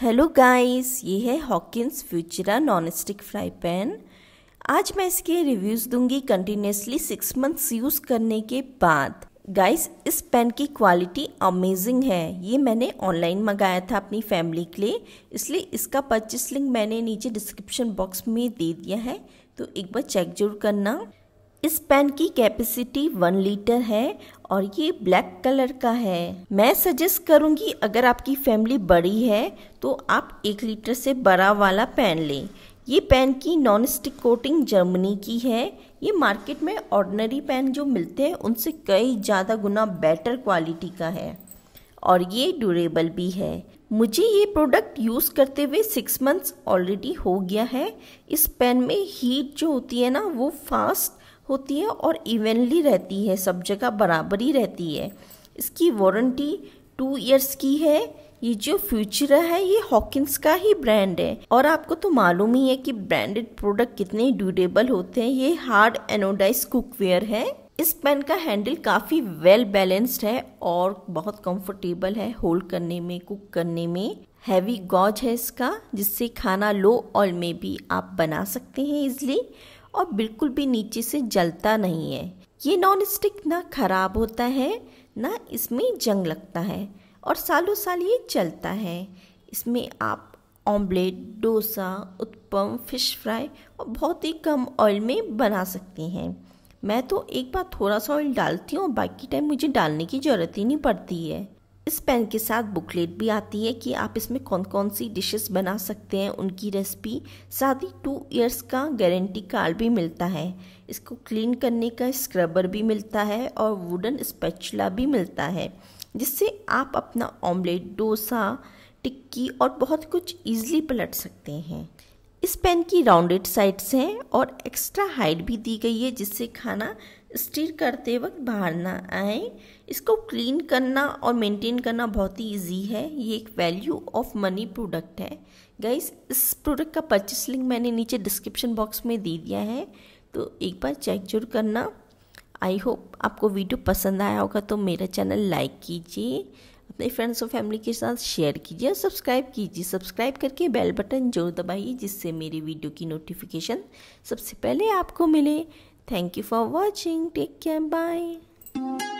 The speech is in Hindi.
हेलो गाइस ये है Hawkins Futura non stick fry pan आज मैं इसके रिव्यूज़ दूंगी कंटिन्यूसली सिक्स मंथ्स यूज़ करने के बाद गाइस इस पेन की क्वालिटी अमेजिंग है ये मैंने ऑनलाइन मंगाया था अपनी फैमिली के लिए इसलिए इसका परचेस लिंक मैंने नीचे डिस्क्रिप्शन बॉक्स में दे दिया है तो एक बार चेक जरूर करना इस पेन की कैपेसिटी वन लीटर है और ये ब्लैक कलर का है मैं सजेस्ट करूँगी अगर आपकी फैमिली बड़ी है तो आप एक लीटर से बड़ा वाला पेन लें ये पेन की नॉन स्टिक कोटिंग जर्मनी की है ये मार्केट में ऑर्डनरी पेन जो मिलते हैं उनसे कई ज़्यादा गुना बेटर क्वालिटी का है और ये ड्यूरेबल भी है मुझे ये प्रोडक्ट यूज़ करते हुए सिक्स मंथ्स ऑलरेडी हो गया है इस पेन में हीट जो होती है ना वो फास्ट होती है और इवनली रहती है सब जगह बराबरी रहती है इसकी वारंटी टू ईयर्स की है ये जो फ्यूचर है ये हॉकिंस का ही ब्रांड है और आपको तो मालूम ही है कि ब्रांडेड प्रोडक्ट कितने ड्यूरेबल होते हैं ये हार्ड एनोडाइज कुकवेयर है इस पेन का हैंडल काफ़ी वेल बैलेंस्ड है और बहुत कंफर्टेबल है होल्ड करने में कुक करने में हैवी गॉज है इसका जिससे खाना लो ऑयल में भी आप बना सकते हैं इजली और बिल्कुल भी नीचे से जलता नहीं है ये नॉन स्टिक ना ख़राब होता है ना इसमें जंग लगता है और सालों साल ये चलता है इसमें आप omelette dosa uttapam fish fry और बहुत ही कम ऑयल में बना सकती हैं मैं तो एक बार थोड़ा सा ऑयल डालती हूँ बाकी टाइम मुझे डालने की ज़रूरत ही नहीं पड़ती है इस पेन के साथ बुकलेट भी आती है कि आप इसमें कौन कौन सी डिशेस बना सकते हैं उनकी रेसिपी साथ ही टू ईयर्स का गारंटी कार्ड भी मिलता है इसको क्लीन करने का स्क्रबर भी मिलता है और वुडन स्पैचुला भी मिलता है जिससे आप अपना ऑमलेट डोसा टिक्की और बहुत कुछ ईजिली पलट सकते हैं इस पेन की राउंडेड साइड्स हैं और एक्स्ट्रा हाइट भी दी गई है जिससे खाना स्टीर करते वक्त बाहर ना आए इसको क्लीन करना और मेंटेन करना बहुत ही इजी है ये एक वैल्यू ऑफ मनी प्रोडक्ट है गाइस इस प्रोडक्ट का परचेस लिंक मैंने नीचे डिस्क्रिप्शन बॉक्स में दे दिया है तो एक बार चेक जरूर करना आई होप आपको वीडियो पसंद आया होगा तो मेरा चैनल लाइक कीजिए अपने फ्रेंड्स और फैमिली के साथ शेयर कीजिए और सब्सक्राइब कीजिए सब्सक्राइब करके बेल बटन जरूर दबाइए जिससे मेरी वीडियो की नोटिफिकेशन सबसे पहले आपको मिले thank you for watching take care bye